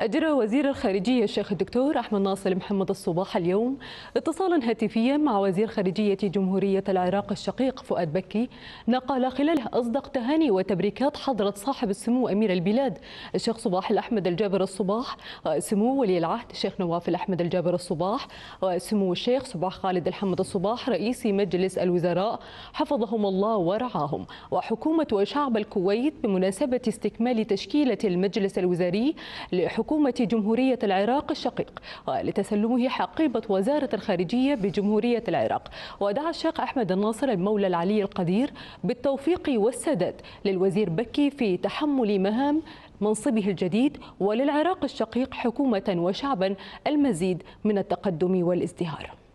أجرى وزير الخارجية الشيخ الدكتور أحمد ناصر محمد الصباح اليوم اتصالا هاتفيا مع وزير خارجية جمهورية العراق الشقيق فؤاد بكي نقل خلاله أصدق تهاني وتبريكات حضرة صاحب السمو أمير البلاد الشيخ صباح الأحمد الجابر الصباح سمو ولي العهد الشيخ نواف الأحمد الجابر الصباح سمو الشيخ صباح خالد الحمد الصباح رئيس مجلس الوزراء حفظهم الله ورعاهم وحكومة وشعب الكويت بمناسبة استكمال تشكيلة المجلس الوزاري لحكومة حكومة جمهورية العراق الشقيق ولتسلمه حقيبة وزارة الخارجية بجمهورية العراق ودعا الشيخ أحمد الناصر المولى العلي القدير بالتوفيق والسداد للوزير بكي في تحمل مهام منصبه الجديد وللعراق الشقيق حكومة وشعبا المزيد من التقدم والازدهار